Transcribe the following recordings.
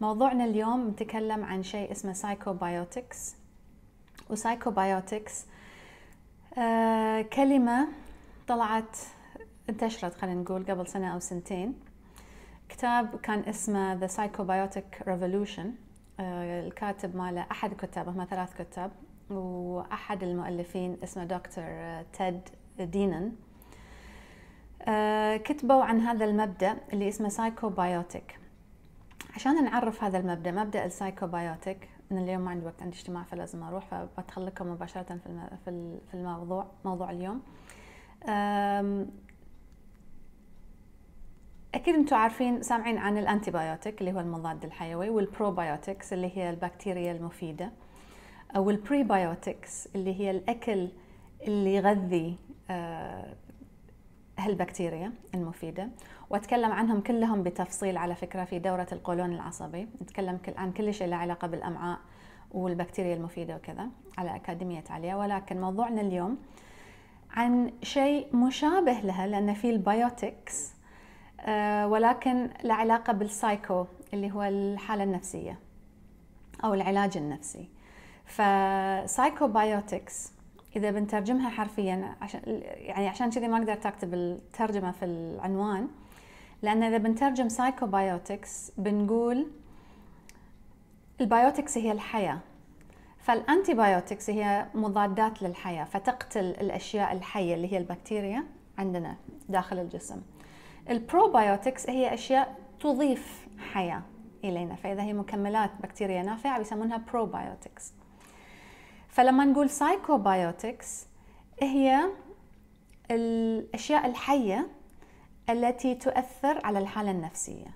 موضوعنا اليوم نتكلم عن شيء اسمه سايكوبايوتكس وسايكوبايوتكس آه كلمة طلعت انتشرت خلينا نقول قبل سنة أو سنتين كتاب كان اسمه The Psychobiotic Revolution آه الكاتب ماله أحد الكتاب هما ثلاث كتاب وأحد المؤلفين اسمه دكتور آه، تيد دينن آه كتبوا عن هذا المبدأ اللي اسمه سايكوبايوتك عشان نعرف هذا المبدا مبدا السايكوبايوتيك ان اليوم ما عندي وقت عندي اجتماع فلازم اروح فبدخل لكم مباشره في في الموضوع موضوع اليوم اكيد انتم عارفين سامعين عن الانتيبايوتيك اللي هو المضاد الحيوي والبروبايوتكس اللي هي البكتيريا المفيده والبريبايوتكس اللي هي الاكل اللي يغذي أه، هالبكتيريا المفيدة واتكلم عنهم كلهم بتفصيل على فكرة في دورة القولون العصبي نتكلم عن كل شيء له علاقة بالأمعاء والبكتيريا المفيدة وكذا على أكاديمية عليا ولكن موضوعنا اليوم عن شيء مشابه لها لأن في البيوتكس آه، ولكن له علاقة بالسايكو اللي هو الحالة النفسية أو العلاج النفسي فسايكوبايوتكس اذا بنترجمها حرفيا عشان يعني عشان كذي ما قدرت اكتب الترجمه في العنوان لان اذا بنترجم سايكوبايوتكس بنقول البايوتكس هي الحياه فالانتي بايوتكس هي مضادات للحياه فتقتل الاشياء الحيه اللي هي البكتيريا عندنا داخل الجسم البروبايوتكس هي اشياء تضيف حياه الينا فاذا هي مكملات بكتيريا نافعه بيسمونها بروبايوتكس فلما نقول سايكوبايوتكس هي الأشياء الحية التي تؤثر على الحالة النفسية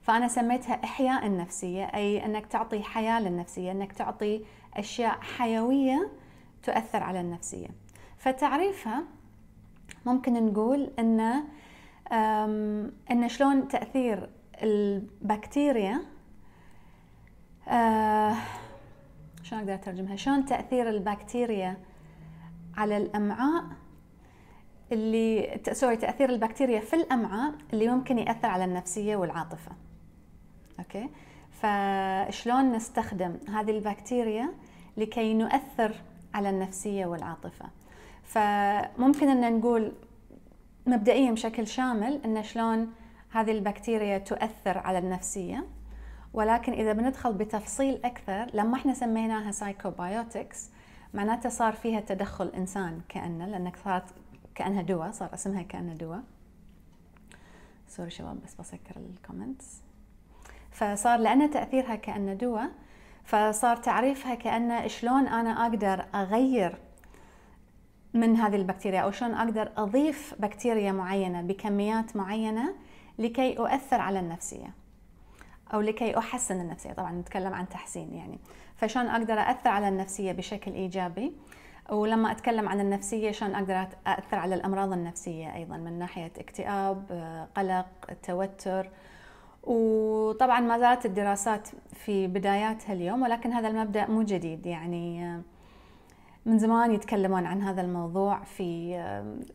فأنا سميتها إحياء النفسية أي أنك تعطي حياة للنفسية أنك تعطي أشياء حيوية تؤثر على النفسية فتعريفها ممكن نقول أن أن شلون تأثير البكتيريا آه، شلون اقدر اترجمها شلون تاثير البكتيريا على الامعاء اللي سوري تاثير البكتيريا في الامعاء اللي ممكن ياثر على النفسيه والعاطفه اوكي فشلون نستخدم هذه البكتيريا لكي نؤثر على النفسيه والعاطفه فممكن ان نقول مبدئيا بشكل شامل ان شلون هذه البكتيريا تؤثر على النفسيه ولكن اذا بندخل بتفصيل اكثر لما احنا سميناها سايكوبايوتكس معناته صار فيها تدخل انسان كانه لانك صارت كانها دواء صار اسمها كانها دواء سوري شباب بس بسكر الكومنتس فصار لان تاثيرها كانه دواء فصار تعريفها كانه شلون انا اقدر اغير من هذه البكتيريا او شلون اقدر اضيف بكتيريا معينه بكميات معينه لكي اؤثر على النفسيه او لكي احسن النفسيه طبعا نتكلم عن تحسين يعني فشان اقدر اثر على النفسيه بشكل ايجابي ولما اتكلم عن النفسيه شان اقدر اثر على الامراض النفسيه ايضا من ناحيه اكتئاب قلق توتر وطبعا ما زالت الدراسات في بداياتها اليوم ولكن هذا المبدا مو جديد يعني آه، من زمان يتكلمون عن هذا الموضوع في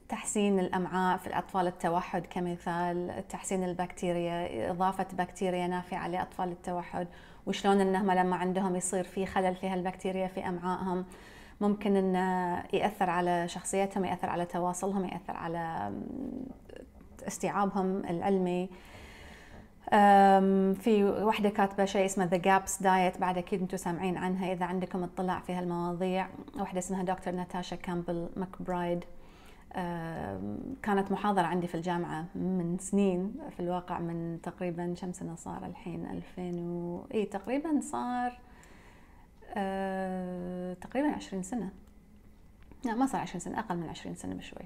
تحسين الامعاء في الاطفال التوحد كمثال تحسين البكتيريا اضافه بكتيريا نافعه لاطفال التوحد وشلون انهم لما عندهم يصير في خلل في هالبكتيريا في امعائهم ممكن انه آه، ياثر على شخصيتهم ياثر على تواصلهم ياثر على استيعابهم العلمي في واحدة كاتبة شيء اسمه ذا جابس دايت بعد أكيد أنتم سامعين عنها إذا عندكم اطلاع في هالمواضيع واحدة اسمها دكتور ناتاشا كامبل ماكبرايد كانت محاضرة عندي في الجامعة من سنين في الواقع من تقريبا كم سنة صار الحين 2000 و... إيه تقريبا صار أه، تقريبا 20 سنة لا ما صار 20 سنة أقل من 20 سنة بشوي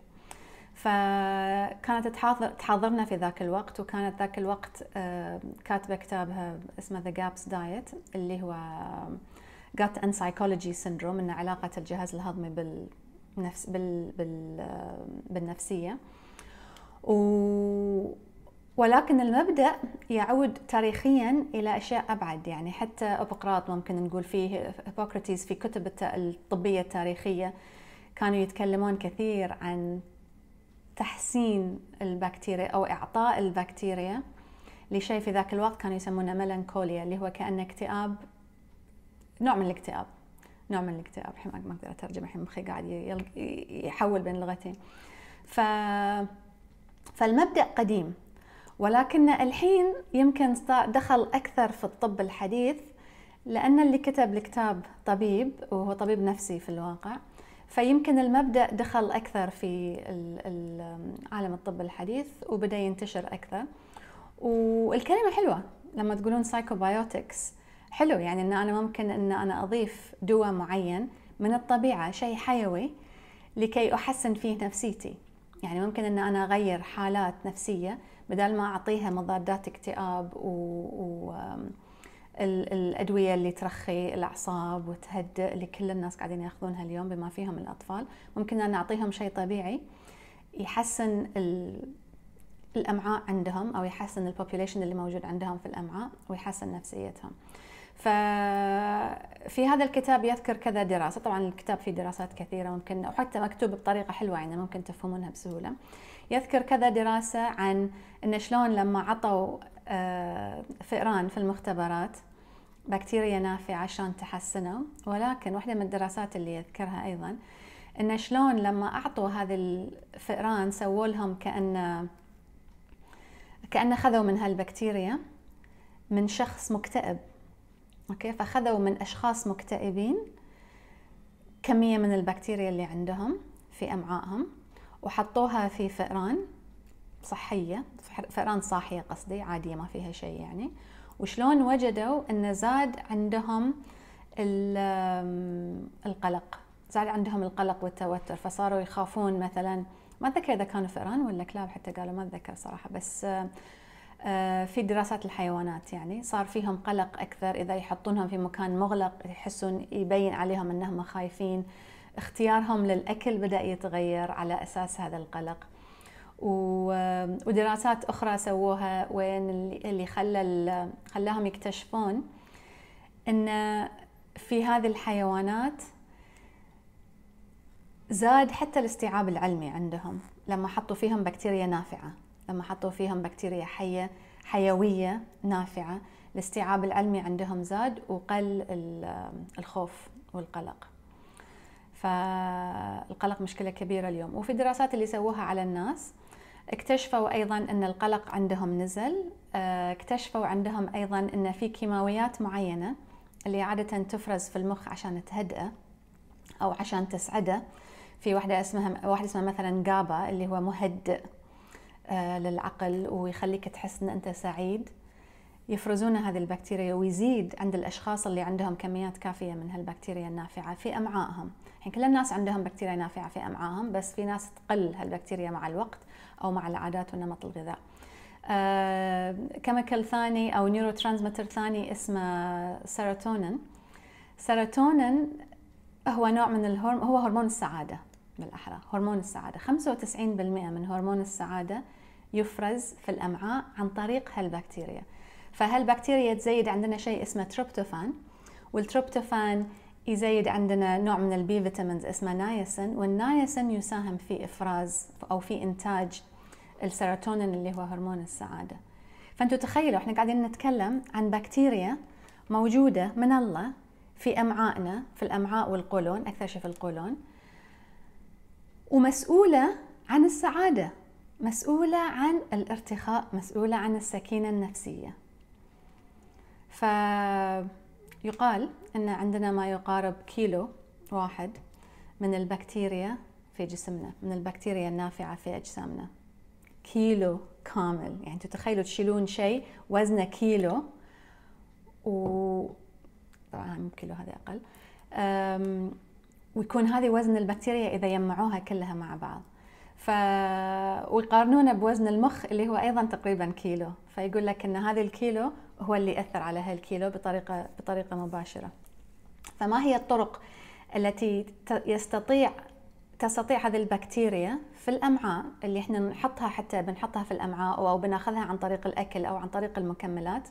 فكانت تحاضر تحاضرنا في ذاك الوقت وكانت ذاك الوقت كاتبه كتابها اسمه ذا جابس دايت اللي هو جات ان سايكولوجي سيندروم ان علاقه الجهاز الهضمي بالنفس بال, بال بالنفسيه و ولكن المبدا يعود تاريخيا الى اشياء ابعد يعني حتى ابقراط ممكن نقول فيه هيبوكراتيس في كتب الطبيه التاريخيه كانوا يتكلمون كثير عن تحسين البكتيريا او اعطاء البكتيريا لشيء في ذاك الوقت كانوا يسمونه ميلانكوليا اللي هو كانه اكتئاب نوع من الاكتئاب نوع من الاكتئاب الحين ما اقدر اترجم الحين مخي قاعد يحول بين لغتين ف فالمبدا قديم ولكن الحين يمكن دخل اكثر في الطب الحديث لان اللي كتب الكتاب طبيب وهو طبيب نفسي في الواقع فيمكن المبدا دخل اكثر في عالم الطب الحديث وبدا ينتشر اكثر والكلمه حلوه لما تقولون سايكوبايوتكس حلو يعني ان انا ممكن ان انا اضيف دواء معين من الطبيعه شيء حيوي لكي احسن فيه نفسيتي يعني ممكن ان انا اغير حالات نفسيه بدل ما اعطيها مضادات اكتئاب و, و... الادويه اللي ترخي الاعصاب وتهدئ اللي كل الناس قاعدين ياخذونها اليوم بما فيهم الاطفال ممكن ان نعطيهم شيء طبيعي يحسن الامعاء عندهم او يحسن البوبوليشن اللي موجود عندهم في الامعاء ويحسن نفسيتهم ففي هذا الكتاب يذكر كذا دراسه طبعا الكتاب فيه دراسات كثيره ممكن وحتى مكتوب بطريقه حلوه يعني ممكن تفهمونها بسهوله يذكر كذا دراسه عن ان شلون لما عطوا آه، فئران في المختبرات بكتيريا نافعة عشان تحسنه ولكن واحدة من الدراسات اللي يذكرها أيضا إن شلون لما أعطوا هذه الفئران سووا لهم كأن كأن خذوا من هالبكتيريا من شخص مكتئب أوكي فخذوا من أشخاص مكتئبين كمية من البكتيريا اللي عندهم في أمعائهم وحطوها في فئران صحيه فئران صاحيه قصدي عاديه ما فيها شيء يعني وشلون وجدوا ان زاد عندهم القلق زاد عندهم القلق والتوتر فصاروا يخافون مثلا ما اتذكر اذا كانوا فئران ولا كلاب حتى قالوا ما اتذكر صراحه بس آه، في دراسات الحيوانات يعني صار فيهم قلق اكثر اذا يحطونهم في مكان مغلق يحسون يبين عليهم انهم خايفين اختيارهم للاكل بدا يتغير على اساس هذا القلق ودراسات اخرى سووها وين اللي خلى خلاهم يكتشفون ان في هذه الحيوانات زاد حتى الاستيعاب العلمي عندهم لما حطوا فيهم بكتيريا نافعه لما حطوا فيهم بكتيريا حيه حيويه نافعه الاستيعاب العلمي عندهم زاد وقل الخوف والقلق فالقلق مشكله كبيره اليوم وفي الدراسات اللي سووها على الناس اكتشفوا ايضا ان القلق عندهم نزل آه، اكتشفوا عندهم ايضا ان في كيماويات معينه اللي عاده تفرز في المخ عشان تهدئه او عشان تسعده في واحده اسمها واحده اسمها مثلا جابا اللي هو مهدئ آه، للعقل ويخليك تحس ان انت سعيد يفرزون هذه البكتيريا ويزيد عند الاشخاص اللي عندهم كميات كافيه من هالبكتيريا النافعه في امعائهم، الحين يعني كل الناس عندهم بكتيريا نافعه في امعائهم بس في ناس تقل هالبكتيريا مع الوقت او مع العادات والنمط الغذاء آه، كيميكال ثاني او نيورو ترانسميتر ثاني اسمه سيروتونين سيروتونين هو نوع من الهرم هو هرمون السعاده بالاحرى هرمون السعاده 95% من هرمون السعاده يفرز في الامعاء عن طريق هالبكتيريا فهالبكتيريا تزيد عندنا شيء اسمه تريبتوفان والتريبتوفان يزيد عندنا نوع من البي فيتامينز اسمه نايسن والنايسن يساهم في افراز او في انتاج السيروتونين اللي هو هرمون السعاده فانتم تخيلوا احنا قاعدين نتكلم عن بكتيريا موجوده من الله في امعائنا في الامعاء والقولون اكثر شيء في القولون ومسؤوله عن السعاده مسؤوله عن الارتخاء مسؤوله عن السكينه النفسيه ف يقال أن عندنا ما يقارب كيلو واحد من البكتيريا في جسمنا من البكتيريا النافعة في أجسامنا كيلو كامل يعني تتخيلوا تشيلون شيء وزنه كيلو و طبعا مو كيلو هذا أقل أم... ويكون هذه وزن البكتيريا إذا يجمعوها كلها مع بعض ف ويقارنونه بوزن المخ اللي هو ايضا تقريبا كيلو فيقول لك ان هذه الكيلو هو اللي ياثر على هالكيلو بطريقه بطريقه مباشره فما هي الطرق التي يستطيع تستطيع هذه البكتيريا في الامعاء اللي احنا نحطها حتى بنحطها في الامعاء او بناخذها عن طريق الاكل او عن طريق المكملات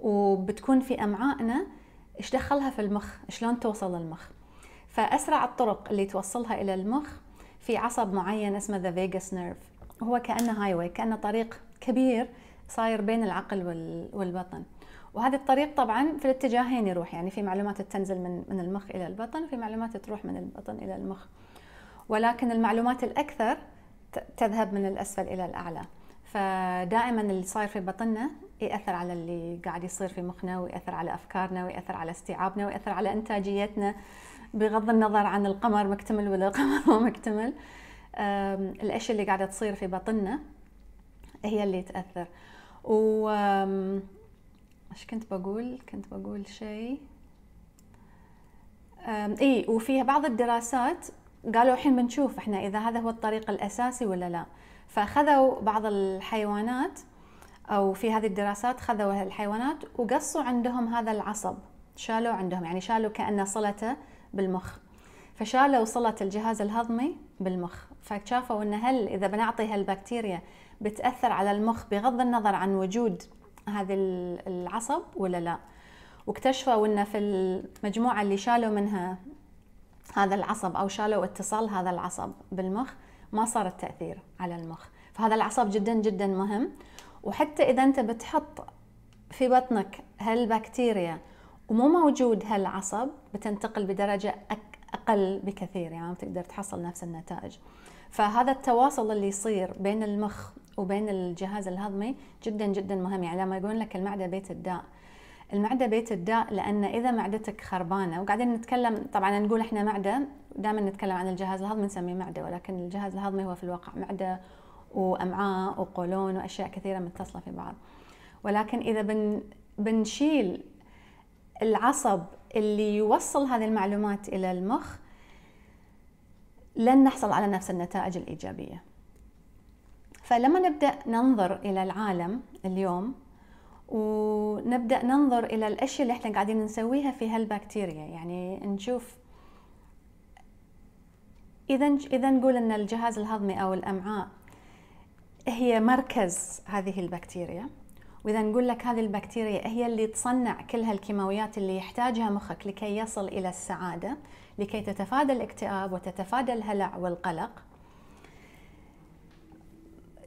وبتكون في امعائنا ايش دخلها في المخ شلون توصل للمخ فاسرع الطرق اللي توصلها الى المخ في عصب معين اسمه ذا فيجاس نيرف هو كانه هاي كانه طريق كبير صاير بين العقل والبطن وهذه الطريق طبعا في الاتجاهين يروح يعني في معلومات تنزل من من المخ الى البطن وفي معلومات تروح من البطن الى المخ ولكن المعلومات الاكثر تذهب من الاسفل الى الاعلى فدائما اللي صاير في بطننا ياثر على اللي قاعد يصير في مخنا وياثر على افكارنا وياثر على استيعابنا وياثر على انتاجيتنا بغض النظر عن القمر مكتمل ولا القمر مو مكتمل الاشياء اللي قاعده تصير في بطننا هي اللي تاثر و ايش كنت بقول كنت بقول شيء اي وفي بعض الدراسات قالوا الحين بنشوف احنا اذا هذا هو الطريق الاساسي ولا لا فاخذوا بعض الحيوانات او في هذه الدراسات خذوا الحيوانات وقصوا عندهم هذا العصب شالوا عندهم يعني شالوا كانه صلته بالمخ فشالوا صله الجهاز الهضمي بالمخ فشافوا ان هل اذا بنعطي هالبكتيريا بتاثر على المخ بغض النظر عن وجود هذا العصب ولا لا واكتشفوا انه في المجموعه اللي شالوا منها هذا العصب او شالوا اتصال هذا العصب بالمخ ما صار التاثير على المخ فهذا العصب جدا جدا مهم وحتى اذا انت بتحط في بطنك هالبكتيريا ومو موجود هالعصب بتنتقل بدرجه اقل بكثير يعني ما بتقدر تحصل نفس النتائج فهذا التواصل اللي يصير بين المخ وبين الجهاز الهضمي جدا جدا مهم يعني لما يقول لك المعده بيت الداء المعده بيت الداء لان اذا معدتك خربانه وقاعدين نتكلم طبعا نقول احنا معده دائما نتكلم عن الجهاز الهضمي نسميه معده ولكن الجهاز الهضمي هو في الواقع معده وامعاء وقولون واشياء كثيره متصله في بعض ولكن اذا بن بنشيل العصب اللي يوصل هذه المعلومات الى المخ لن نحصل على نفس النتائج الايجابيه فلما نبدا ننظر الى العالم اليوم ونبدا ننظر الى الاشياء اللي احنا قاعدين نسويها في هالبكتيريا يعني نشوف اذا اذا نقول ان الجهاز الهضمي او الامعاء هي مركز هذه البكتيريا واذا نقول لك هذه البكتيريا هي اللي تصنع كل هالكيماويات اللي يحتاجها مخك لكي يصل الى السعاده لكي تتفادى الاكتئاب وتتفادى الهلع والقلق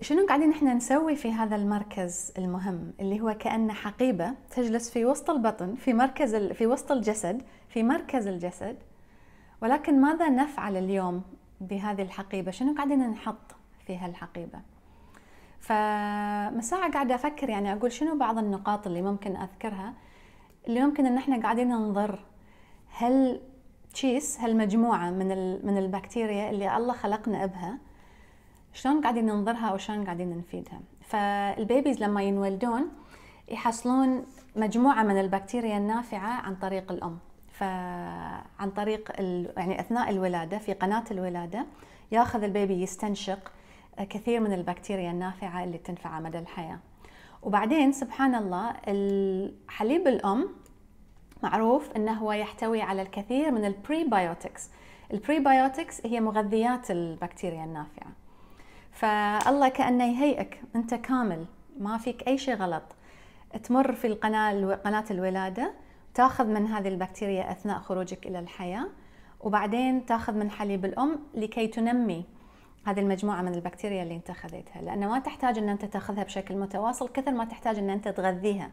شنو قاعدين احنا نسوي في هذا المركز المهم اللي هو كأن حقيبة تجلس في وسط البطن في مركز في وسط الجسد في مركز الجسد ولكن ماذا نفعل اليوم بهذه الحقيبة شنو قاعدين نحط في هالحقيبة فمساعة ساعة قاعدة أفكر يعني أقول شنو بعض النقاط اللي ممكن أذكرها اللي ممكن إن إحنا قاعدين ننظر هل تشيس هالمجموعة من من البكتيريا اللي الله خلقنا بها شلون قاعدين ننظرها وشلون قاعدين نفيدها فالبيبيز لما ينولدون يحصلون مجموعة من البكتيريا النافعة عن طريق الأم فعن طريق يعني أثناء الولادة في قناة الولادة ياخذ البيبي يستنشق كثير من البكتيريا النافعة اللي تنفع مدى الحياة وبعدين سبحان الله الحليب الأم معروف أنه هو يحتوي على الكثير من البريبيوتكس البريبيوتكس هي مغذيات البكتيريا النافعة فالله كأنه يهيئك أنت كامل ما فيك أي شيء غلط تمر في القناة قناة الولادة تاخذ من هذه البكتيريا أثناء خروجك إلى الحياة وبعدين تاخذ من حليب الأم لكي تنمي هذه المجموعة من البكتيريا اللي انت خذيتها لأنه ما تحتاج ان انت تاخذها بشكل متواصل كثر ما تحتاج ان انت تغذيها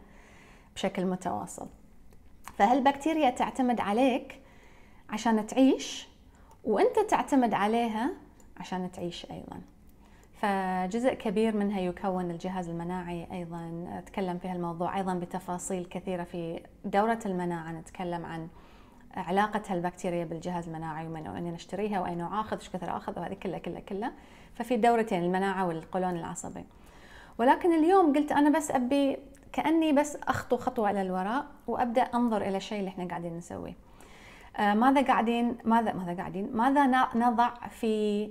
بشكل متواصل فهالبكتيريا تعتمد عليك عشان تعيش وانت تعتمد عليها عشان تعيش ايضا فجزء كبير منها يكون الجهاز المناعي ايضا اتكلم في هالموضوع ايضا بتفاصيل كثيره في دوره المناعه نتكلم عن علاقه هالبكتيريا بالجهاز المناعي ومن وين نشتريها نوع اخذ وش كثر اخذ وهذه كلها كلها كلها ففي دورتين المناعه والقولون العصبي ولكن اليوم قلت انا بس ابي كاني بس اخطو خطوه الى الوراء وابدا انظر الى الشيء اللي احنا قاعدين نسويه آه، ماذا قاعدين ماذا ماذا قاعدين ماذا نضع في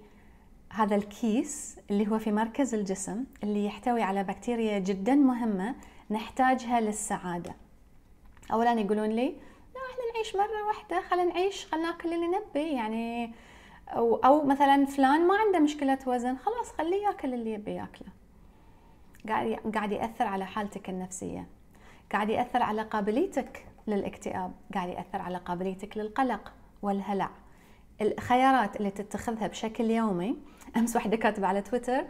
هذا الكيس اللي هو في مركز الجسم اللي يحتوي على بكتيريا جدا مهمه نحتاجها للسعاده اولا يقولون لي خلينا نعيش مره واحده خلينا نعيش خلينا ناكل اللي نبي يعني او او مثلا فلان ما عنده مشكله وزن خلاص خليه ياكل اللي يبي ياكله قاعد قاعد ياثر على حالتك النفسيه قاعد ياثر على قابليتك للاكتئاب قاعد ياثر على قابليتك للقلق والهلع الخيارات اللي تتخذها بشكل يومي امس واحده كاتبه على تويتر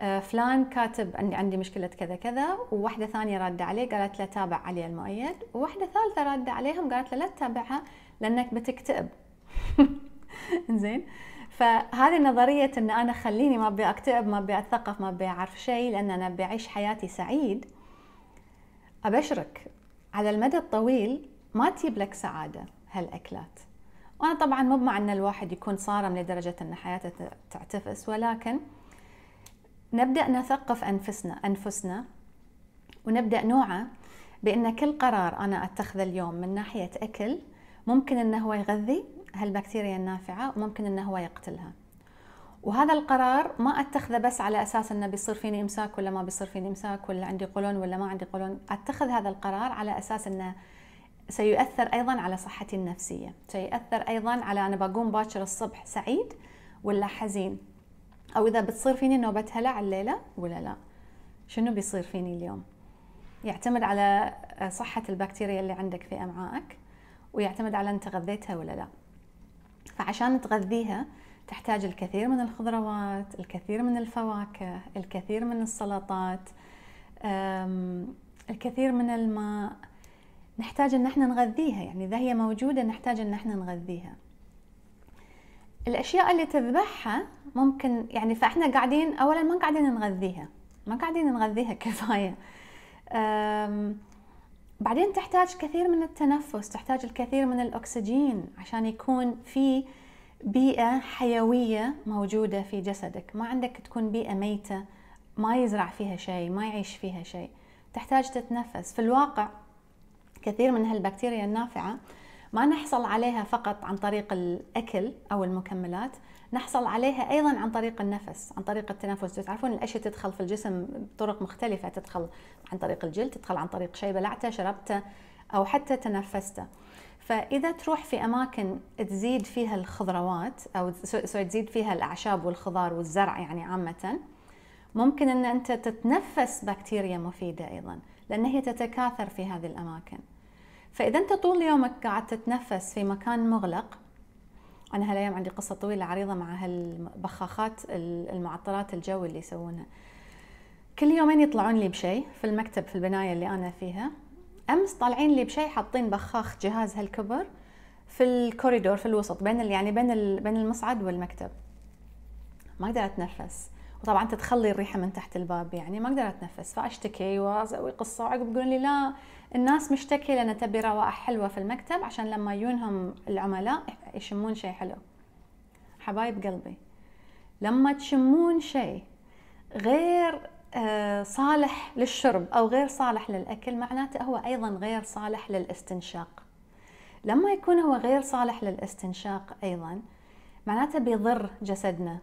آه، فلان كاتب عندي عندي مشكله كذا كذا وواحده ثانيه راده عليه قالت له تابع علي المؤيد وواحده ثالثه راده عليهم قالت له لا تتابعها لانك بتكتئب زين فهذه نظرية ان انا خليني ما ابي اكتئب ما ابي اتثقف ما ابي اعرف شيء لان انا ابي اعيش حياتي سعيد ابشرك على المدى الطويل ما تجيب لك سعادة هالاكلات وانا طبعا مو مع ان الواحد يكون صارم لدرجة ان حياته تعتفس ولكن نبدأ نثقف أنفسنا أنفسنا ونبدأ نوعى بأن كل قرار أنا أتخذه اليوم من ناحية أكل ممكن أنه هو يغذي هالبكتيريا النافعة وممكن أنه هو يقتلها وهذا القرار ما اتخذه بس على اساس انه بيصير فيني امساك ولا ما بيصير فيني امساك ولا عندي قولون ولا ما عندي قولون، اتخذ هذا القرار على اساس انه سيؤثر ايضا على صحتي النفسيه، سيؤثر ايضا على انا بقوم باكر الصبح سعيد ولا حزين، او اذا بتصير فيني نوبه هلع الليله ولا لا شنو بيصير فيني اليوم يعتمد على صحه البكتيريا اللي عندك في امعائك ويعتمد على انت غذيتها ولا لا فعشان تغذيها تحتاج الكثير من الخضروات الكثير من الفواكه الكثير من السلطات الكثير من الماء نحتاج ان احنا نغذيها يعني اذا هي موجوده نحتاج ان احنا نغذيها الاشياء اللي تذبحها ممكن يعني فاحنا قاعدين اولا ما قاعدين نغذيها ما قاعدين نغذيها كفايه بعدين تحتاج كثير من التنفس تحتاج الكثير من الاكسجين عشان يكون في بيئه حيويه موجوده في جسدك ما عندك تكون بيئه ميته ما يزرع فيها شيء ما يعيش فيها شيء تحتاج تتنفس في الواقع كثير من هالبكتيريا النافعه ما نحصل عليها فقط عن طريق الاكل او المكملات نحصل عليها ايضا عن طريق النفس عن طريق التنفس تعرفون الاشياء تدخل في الجسم بطرق مختلفه تدخل عن طريق الجلد تدخل عن طريق شيء بلعته شربته او حتى تنفسته فاذا تروح في اماكن تزيد فيها الخضروات او تزيد فيها الاعشاب والخضار والزرع يعني عامه ممكن ان انت تتنفس بكتيريا مفيده ايضا لان هي تتكاثر في هذه الاماكن فاذا انت طول يومك قاعد تتنفس في مكان مغلق انا هالايام عندي قصه طويله عريضه مع هالبخاخات المعطرات الجو اللي يسوونها كل يومين يطلعون لي بشيء في المكتب في البنايه اللي انا فيها امس طالعين لي بشيء حاطين بخاخ جهاز هالكبر في الكوريدور في الوسط بين يعني بين بين المصعد والمكتب ما اقدر اتنفس وطبعا تتخلي الريحه من تحت الباب يعني ما اقدر اتنفس فاشتكي واسوي قصه وعقب يقولون لي لا الناس مشتكي لان تبي روائح حلوه في المكتب عشان لما يجونهم العملاء يشمون شيء حلو حبايب قلبي لما تشمون شيء غير آه، صالح للشرب او غير صالح للاكل معناته هو ايضا غير صالح للاستنشاق لما يكون هو غير صالح للاستنشاق ايضا معناته بيضر جسدنا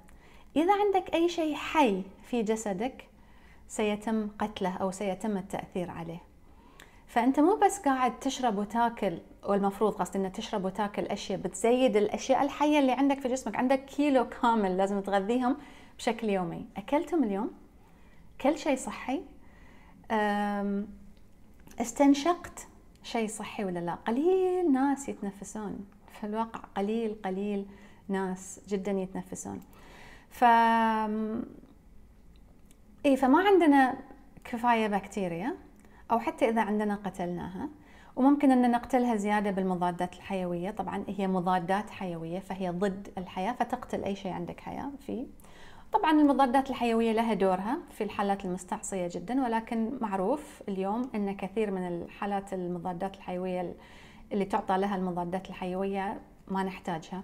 إذا عندك أي شيء حي في جسدك سيتم قتله أو سيتم التأثير عليه فأنت مو بس قاعد تشرب وتاكل والمفروض قصدي أنك تشرب وتاكل أشياء بتزيد الأشياء الحية اللي عندك في جسمك عندك كيلو كامل لازم تغذيهم بشكل يومي أكلتهم اليوم كل شيء صحي استنشقت شيء صحي ولا لا قليل ناس يتنفسون في الواقع قليل قليل ناس جدا يتنفسون ف اي فما عندنا كفايه بكتيريا او حتى اذا عندنا قتلناها وممكن ان نقتلها زياده بالمضادات الحيويه طبعا هي مضادات حيويه فهي ضد الحياه فتقتل اي شيء عندك حياه فيه طبعا المضادات الحيويه لها دورها في الحالات المستعصيه جدا ولكن معروف اليوم ان كثير من الحالات المضادات الحيويه اللي تعطى لها المضادات الحيويه ما نحتاجها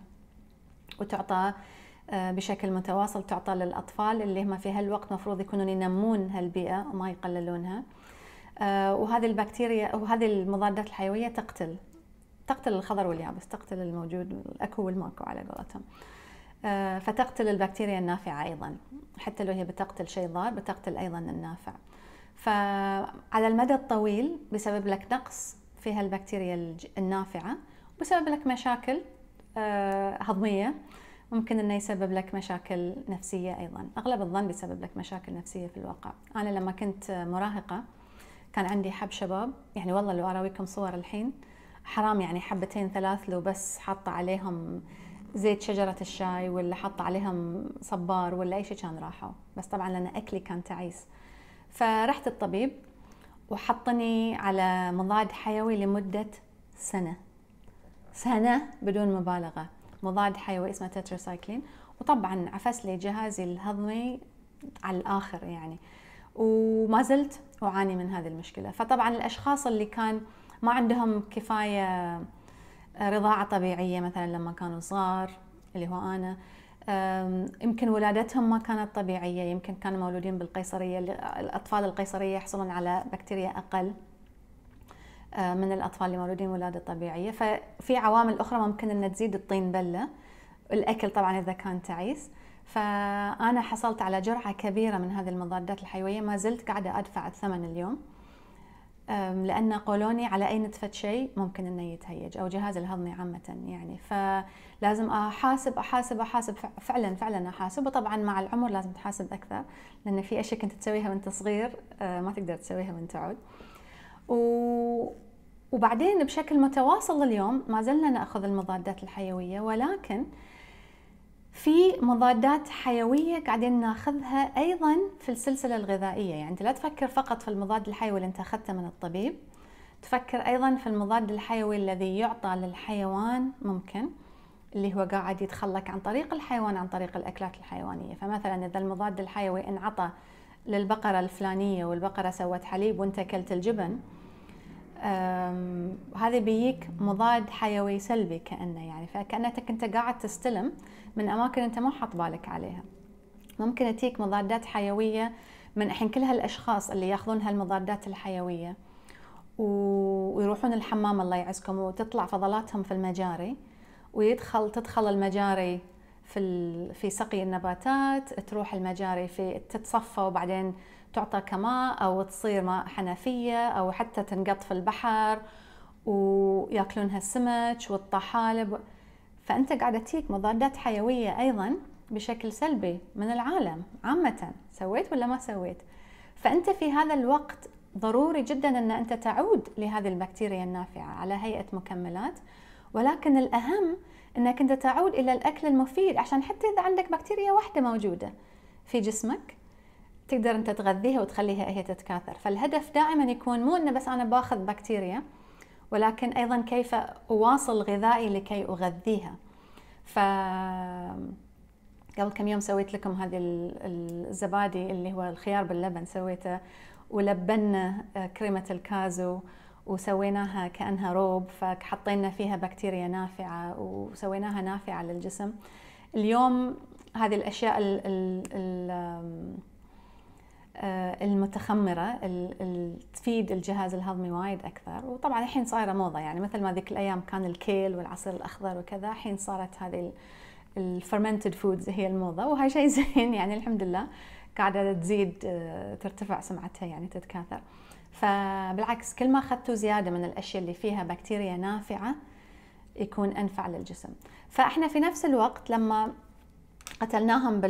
وتعطى آه، بشكل متواصل تعطى للأطفال اللي هم في هالوقت مفروض يكونون ينمون هالبيئة وما يقللونها آه، وهذه البكتيريا وهذه المضادات الحيوية تقتل تقتل الخضر واليابس تقتل الموجود الأكو والماكو على قولتهم آه، فتقتل البكتيريا النافعة أيضا حتى لو هي بتقتل شيء ضار بتقتل أيضا النافع فعلى المدى الطويل بسبب لك نقص في هالبكتيريا النافعة وبسبب لك مشاكل هضمية ممكن انه يسبب لك مشاكل نفسيه ايضا اغلب الظن بيسبب لك مشاكل نفسيه في الواقع انا لما كنت مراهقه كان عندي حب شباب يعني والله لو اراويكم صور الحين حرام يعني حبتين ثلاث لو بس حاطه عليهم زيت شجرة الشاي ولا حاطة عليهم صبار ولا أي شيء كان راحوا بس طبعا لأن أكلي كان تعيس فرحت الطبيب وحطني على مضاد حيوي لمدة سنة سنة بدون مبالغة مضاد حيوي اسمه تتراسايكلين وطبعا عفس لي جهازي الهضمي على الاخر يعني وما زلت اعاني من هذه المشكله فطبعا الاشخاص اللي كان ما عندهم كفايه رضاعه طبيعيه مثلا لما كانوا صغار اللي هو انا يمكن ولادتهم ما كانت طبيعيه يمكن كانوا مولودين بالقيصريه الاطفال القيصريه يحصلون على بكتيريا اقل آه، من الاطفال اللي مولودين ولاده طبيعيه ففي عوامل اخرى ممكن ان تزيد الطين بله الاكل طبعا اذا كان تعيس فانا حصلت على جرعه كبيره من هذه المضادات الحيويه ما زلت قاعده ادفع الثمن اليوم لان قولوني على اي نتفه شيء ممكن انه يتهيج او جهاز الهضمي عامه يعني فلازم احاسب احاسب احاسب فعلا فعلا احاسب وطبعا مع العمر لازم تحاسب اكثر لان في اشياء كنت تسويها وانت صغير آه، ما تقدر تسويها وانت عود. و... وبعدين بشكل متواصل اليوم ما زلنا ناخذ المضادات الحيويه ولكن في مضادات حيويه قاعدين ناخذها ايضا في السلسله الغذائيه يعني انت لا تفكر فقط في المضاد الحيوي اللي انت اخذته من الطبيب تفكر ايضا في المضاد الحيوي الذي يعطى للحيوان ممكن اللي هو قاعد يتخلك عن طريق الحيوان عن طريق الاكلات الحيوانيه فمثلا اذا المضاد الحيوي انعطى للبقره الفلانيه والبقره سوت حليب وانت اكلت الجبن هذا بيجيك مضاد حيوي سلبي كأنه يعني فكأنك أنت قاعد تستلم من أماكن أنت ما حاط بالك عليها ممكن تجيك مضادات حيوية من الحين كل هالأشخاص اللي ياخذون هالمضادات الحيوية ويروحون الحمام الله يعزكم وتطلع فضلاتهم في المجاري ويدخل تدخل المجاري في في سقي النباتات تروح المجاري في تتصفى وبعدين تعطى كماء أو تصير ماء حنفية أو حتى تنقط في البحر وياكلونها السمك والطحالب فأنت قاعدة تيك مضادات حيوية أيضا بشكل سلبي من العالم عامة سويت ولا ما سويت فأنت في هذا الوقت ضروري جدا أن أنت تعود لهذه البكتيريا النافعة على هيئة مكملات ولكن الأهم أنك أنت تعود إلى الأكل المفيد عشان حتى إذا عندك بكتيريا واحدة موجودة في جسمك تقدر انت تغذيها وتخليها هي تتكاثر فالهدف دائما يكون مو انه بس انا باخذ بكتيريا ولكن ايضا كيف اواصل غذائي لكي اغذيها ف قبل كم يوم سويت لكم هذه الزبادي اللي هو الخيار باللبن سويته ولبنا آه، كريمة الكازو وسويناها كأنها روب فحطينا فيها بكتيريا نافعة وسويناها نافعة للجسم اليوم هذه الأشياء ال ال ال آه، المتخمره اللي تفيد الجهاز الهضمي وايد اكثر وطبعا الحين صايره موضه يعني مثل ما ذيك الايام كان الكيل والعصير الاخضر وكذا الحين صارت هذه الفرمنتد فودز هي الموضه وهاي شيء زين يعني الحمد لله قاعده تزيد آه، ترتفع سمعتها يعني تتكاثر فبالعكس كل ما اخذتوا زياده من الاشياء اللي فيها بكتيريا نافعه يكون انفع للجسم فاحنا في نفس الوقت لما قتلناهم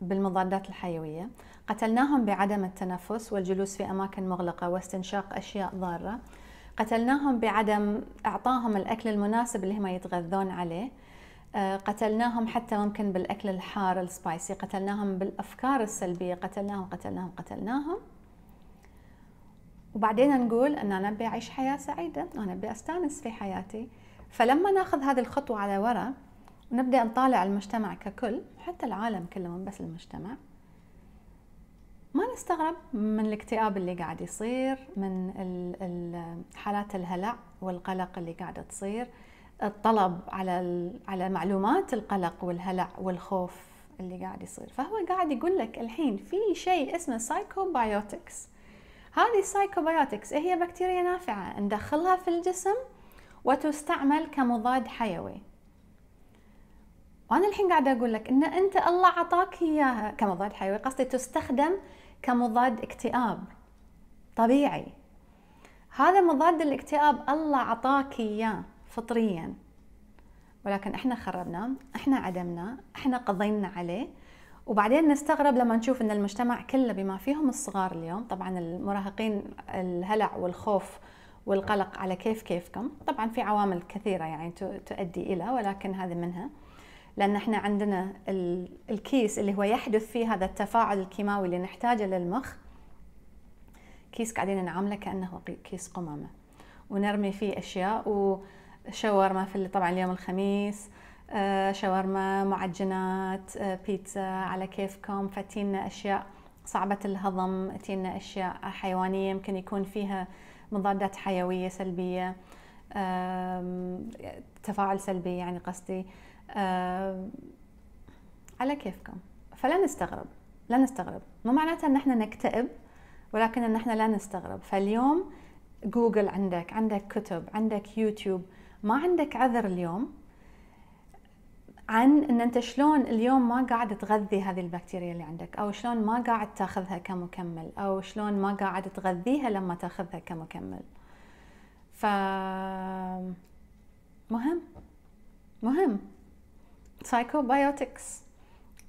بالمضادات الحيويه قتلناهم بعدم التنفس والجلوس في أماكن مغلقة واستنشاق أشياء ضارة قتلناهم بعدم إعطاهم الأكل المناسب اللي هم يتغذون عليه آه، قتلناهم حتى ممكن بالأكل الحار السبايسي قتلناهم بالأفكار السلبية قتلناهم قتلناهم قتلناهم وبعدين نقول أن أنا أبي أعيش حياة سعيدة انا أبي أستانس في حياتي فلما ناخذ هذه الخطوة على وراء ونبدأ نطالع المجتمع ككل حتى العالم كله مو بس المجتمع ما نستغرب من الاكتئاب اللي قاعد يصير من حالات الهلع والقلق اللي قاعده تصير الطلب على على معلومات القلق والهلع والخوف اللي قاعد يصير فهو قاعد يقول لك الحين في شيء اسمه سايكوبايوتكس هذه السايكوبايوتكس هي بكتيريا نافعه ندخلها في الجسم وتستعمل كمضاد حيوي وانا الحين قاعده اقول لك ان انت الله عطاك اياها كمضاد حيوي قصدي تستخدم كمضاد اكتئاب طبيعي هذا مضاد الاكتئاب الله عطاك اياه فطريا ولكن احنا خربناه احنا عدمناه احنا قضينا عليه وبعدين نستغرب لما نشوف ان المجتمع كله بما فيهم الصغار اليوم طبعا المراهقين الهلع والخوف والقلق على كيف كيفكم طبعا في عوامل كثيرة يعني تؤدي إلى ولكن هذه منها لان احنا عندنا الكيس اللي هو يحدث فيه هذا التفاعل الكيماوي اللي نحتاجه للمخ كيس قاعدين نعامله كانه كيس قمامه ونرمي فيه اشياء وشاورما في طبعا اليوم الخميس آه، شاورما معجنات آه، بيتزا على كيفكم فتينا اشياء صعبه الهضم تينا اشياء حيوانيه يمكن يكون فيها مضادات حيويه سلبيه تفاعل سلبي يعني قصدي آه، على كيفكم فلا نستغرب لا نستغرب مو معناتها ان احنا نكتئب ولكن ان احنا لا نستغرب فاليوم جوجل عندك عندك كتب عندك يوتيوب ما عندك عذر اليوم عن ان انت شلون اليوم ما قاعد تغذي هذه البكتيريا اللي عندك او شلون ما قاعد تاخذها كمكمل او شلون ما قاعد تغذيها لما تاخذها كمكمل ف مهم مهم سايكوبايوتكس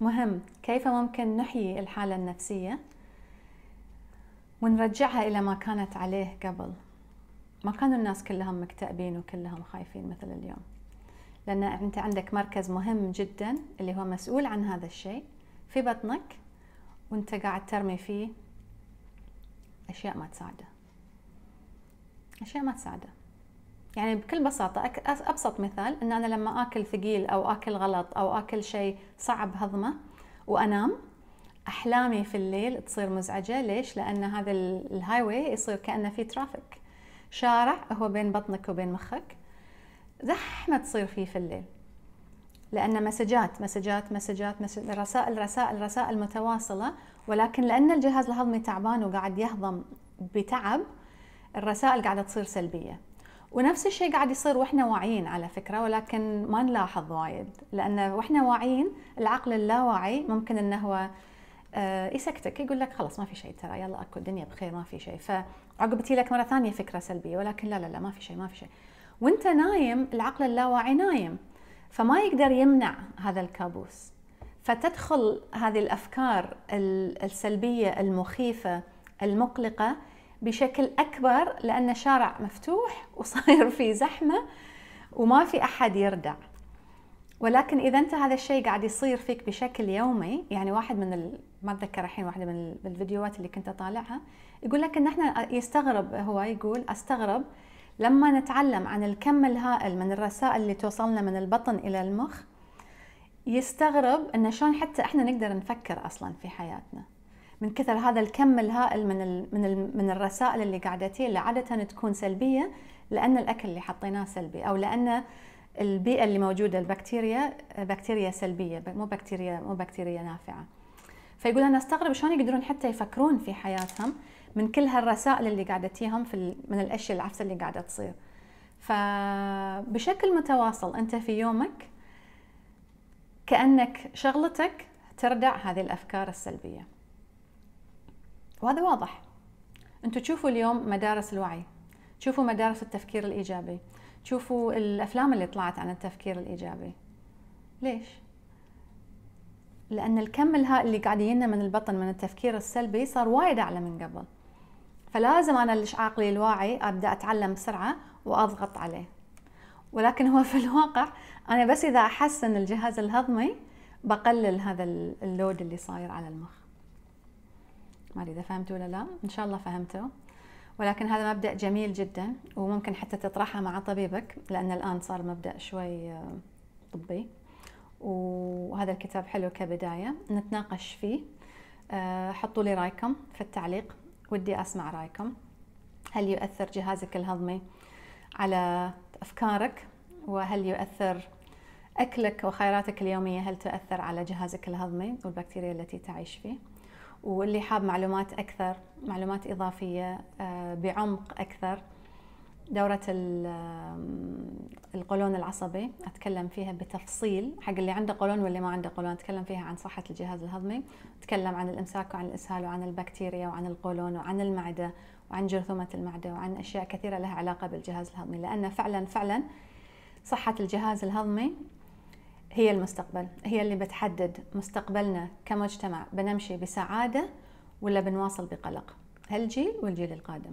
مهم كيف ممكن نحيي الحالة النفسية ونرجعها إلى ما كانت عليه قبل ما كانوا الناس كلهم مكتئبين وكلهم خايفين مثل اليوم لأن أنت عندك مركز مهم جدا اللي هو مسؤول عن هذا الشيء في بطنك وانت قاعد ترمي فيه أشياء ما تساعده أشياء ما تساعده يعني بكل بساطة أبسط مثال أن أنا لما آكل ثقيل أو آكل غلط أو آكل شيء صعب هضمه وأنام أحلامي في الليل تصير مزعجة ليش؟ لأن هذا واي يصير كأنه في ترافيك شارع هو بين بطنك وبين مخك زحمة تصير فيه في الليل لأن مسجات مسجات مسجات, مسجات رسائل رسائل رسائل متواصلة ولكن لأن الجهاز الهضمي تعبان وقاعد يهضم بتعب الرسائل قاعدة تصير سلبية ونفس الشيء قاعد يصير واحنا واعيين على فكره ولكن ما نلاحظ وايد لان واحنا واعيين العقل اللاواعي ممكن انه هو آه، يسكتك يقول لك خلاص ما في شيء ترى يلا اكو الدنيا بخير ما في شيء فعقبتي لك مره ثانيه فكره سلبيه ولكن لا لا لا ما في شيء ما في شيء وانت نايم العقل اللاواعي نايم فما يقدر يمنع هذا الكابوس فتدخل هذه الافكار السلبيه المخيفه المقلقه بشكل أكبر لأن شارع مفتوح وصاير في زحمة وما في أحد يردع ولكن إذا أنت هذا الشيء قاعد يصير فيك بشكل يومي يعني واحد من ال... ما أتذكر الحين واحدة من الفيديوهات اللي كنت أطالعها يقول لك إن إحنا يستغرب هو يقول أستغرب لما نتعلم عن الكم الهائل من الرسائل اللي توصلنا من البطن إلى المخ يستغرب إن شلون حتى إحنا نقدر نفكر أصلا في حياتنا من كثر هذا الكم الهائل من الـ من الـ من الرسائل اللي قاعده اللي عاده تكون سلبيه لان الاكل اللي حطيناه سلبي او لان البيئه اللي موجوده البكتيريا بكتيريا سلبيه مو بكتيريا مو بكتيريا نافعه فيقول انا استغرب شلون يقدرون حتى يفكرون في حياتهم من كل هالرسائل اللي قاعده تيهم في من الاشياء العفسه اللي قاعده تصير فبشكل متواصل انت في يومك كانك شغلتك تردع هذه الافكار السلبيه وهذا واضح انتم تشوفوا اليوم مدارس الوعي تشوفوا مدارس التفكير الايجابي تشوفوا الافلام اللي طلعت عن التفكير الايجابي ليش لان الكم الهائل اللي قاعد يجينا من البطن من التفكير السلبي صار وايد اعلى من قبل فلازم انا اللي عقلي الواعي ابدا اتعلم بسرعه واضغط عليه ولكن هو في الواقع انا بس اذا احسن الجهاز الهضمي بقلل هذا اللود اللي صاير على المخ ما ادري اذا فهمته ولا لا ان شاء الله فهمته ولكن هذا مبدا جميل جدا وممكن حتى تطرحه مع طبيبك لان الان صار مبدا شوي آه، طبي وهذا الكتاب حلو كبدايه نتناقش فيه آه، حطوا لي رايكم في التعليق ودي اسمع رايكم هل يؤثر جهازك الهضمي على افكارك وهل يؤثر اكلك وخيراتك اليوميه هل تؤثر على جهازك الهضمي والبكتيريا التي تعيش فيه واللي حاب معلومات أكثر معلومات إضافية آه، بعمق أكثر دورة القولون العصبي أتكلم فيها بتفصيل حق اللي عنده قولون واللي ما عنده قولون أتكلم فيها عن صحة الجهاز الهضمي أتكلم عن الإمساك وعن الإسهال وعن البكتيريا وعن القولون وعن المعدة وعن جرثومة المعدة وعن أشياء كثيرة لها علاقة بالجهاز الهضمي لأن فعلا فعلا صحة الجهاز الهضمي هي المستقبل هي اللي بتحدد مستقبلنا كمجتمع بنمشي بسعادة ولا بنواصل بقلق هالجيل والجيل القادم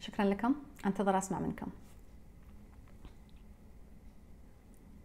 شكرا لكم انتظر اسمع منكم